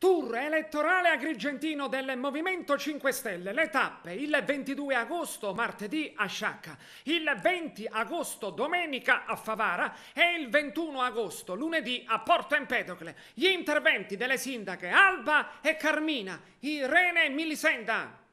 Tour elettorale agrigentino del Movimento 5 Stelle, le tappe il 22 agosto martedì a Sciacca, il 20 agosto domenica a Favara e il 21 agosto lunedì a Porto Empedocle. Gli interventi delle sindache Alba e Carmina, Irene e Milisenda.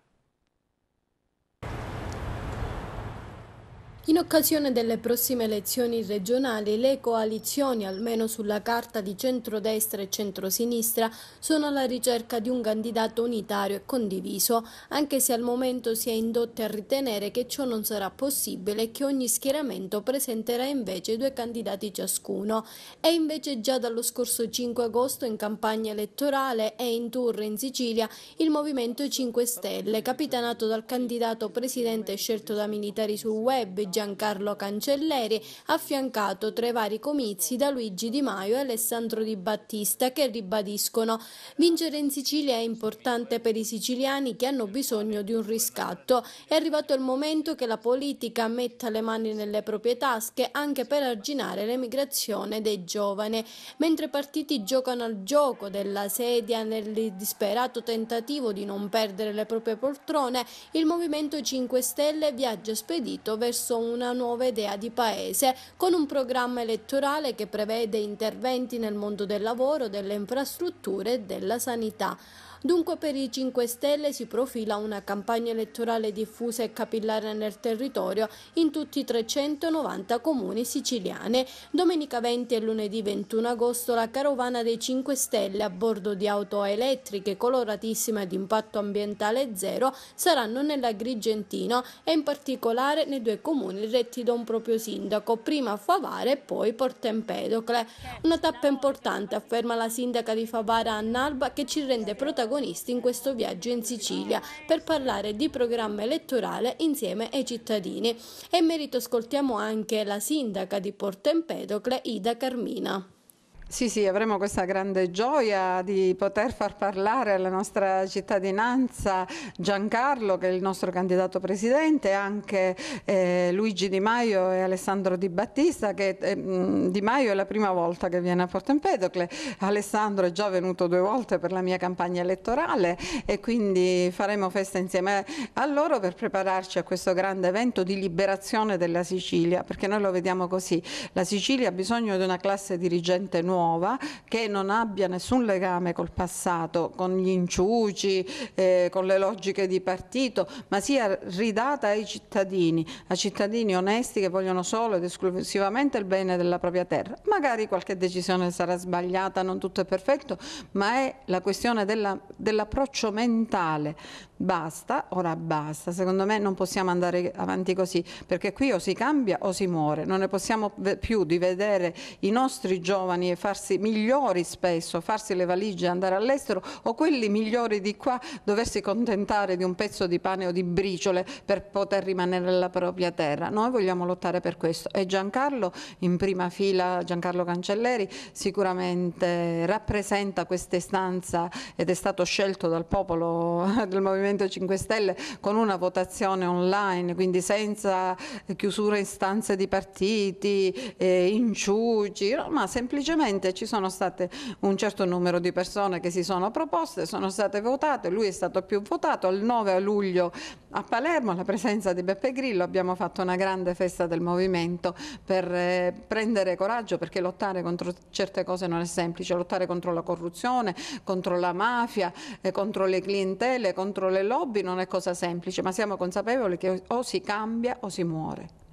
In occasione delle prossime elezioni regionali, le coalizioni, almeno sulla carta di centrodestra e centrosinistra, sono alla ricerca di un candidato unitario e condiviso, anche se al momento si è indotte a ritenere che ciò non sarà possibile e che ogni schieramento presenterà invece due candidati ciascuno. E invece già dallo scorso 5 agosto in campagna elettorale e in tour in Sicilia il Movimento 5 Stelle, capitanato dal candidato presidente scelto da militari sul web Giancarlo Cancelleri, affiancato tra i vari comizi da Luigi Di Maio e Alessandro Di Battista che ribadiscono vincere in Sicilia è importante per i siciliani che hanno bisogno di un riscatto. È arrivato il momento che la politica metta le mani nelle proprie tasche anche per arginare l'emigrazione dei giovani. Mentre i partiti giocano al gioco della sedia nel disperato tentativo di non perdere le proprie poltrone, il Movimento 5 Stelle viaggia spedito verso una nuova idea di paese, con un programma elettorale che prevede interventi nel mondo del lavoro, delle infrastrutture e della sanità. Dunque per i 5 Stelle si profila una campagna elettorale diffusa e capillare nel territorio in tutti i 390 comuni siciliani. Domenica 20 e lunedì 21 agosto la carovana dei 5 Stelle a bordo di auto elettriche coloratissime ad impatto ambientale zero saranno nell'Agrigentino e in particolare nei due comuni retti da un proprio sindaco, prima a Favara e poi Porto Empedocle. Una tappa importante afferma la sindaca di Favara Annalba che ci rende protagonisti protagonisti in questo viaggio in Sicilia per parlare di programma elettorale insieme ai cittadini. E in merito ascoltiamo anche la sindaca di Porto Empedocle, Ida Carmina. Sì, sì, avremo questa grande gioia di poter far parlare alla nostra cittadinanza Giancarlo, che è il nostro candidato presidente, anche eh, Luigi Di Maio e Alessandro Di Battista, che eh, Di Maio è la prima volta che viene a Porto Empedocle, Alessandro è già venuto due volte per la mia campagna elettorale e quindi faremo festa insieme a loro per prepararci a questo grande evento di liberazione della Sicilia, perché noi lo vediamo così, la Sicilia ha bisogno di una classe dirigente nuova nuova che non abbia nessun legame col passato, con gli inciuci, eh, con le logiche di partito, ma sia ridata ai cittadini, a cittadini onesti che vogliono solo ed esclusivamente il bene della propria terra. Magari qualche decisione sarà sbagliata, non tutto è perfetto, ma è la questione dell'approccio mentale. Basta, ora basta, secondo me non possiamo andare avanti così, perché qui o si cambia o si muore, non ne possiamo più di vedere i nostri giovani e farsi migliori spesso, farsi le valigie, e andare all'estero o quelli migliori di qua doversi contentare di un pezzo di pane o di briciole per poter rimanere nella propria terra. Noi vogliamo lottare per questo e Giancarlo in prima fila, Giancarlo Cancelleri sicuramente rappresenta questa istanza ed è stato scelto dal popolo del Movimento 5 Stelle con una votazione online, quindi senza chiusura in stanze di partiti, eh, inciuci, no, ma semplicemente Ovviamente ci sono state un certo numero di persone che si sono proposte, sono state votate, lui è stato più votato. Il 9 a luglio a Palermo, alla presenza di Beppe Grillo, abbiamo fatto una grande festa del movimento per eh, prendere coraggio, perché lottare contro certe cose non è semplice, lottare contro la corruzione, contro la mafia, eh, contro le clientele, contro le lobby non è cosa semplice, ma siamo consapevoli che o si cambia o si muore.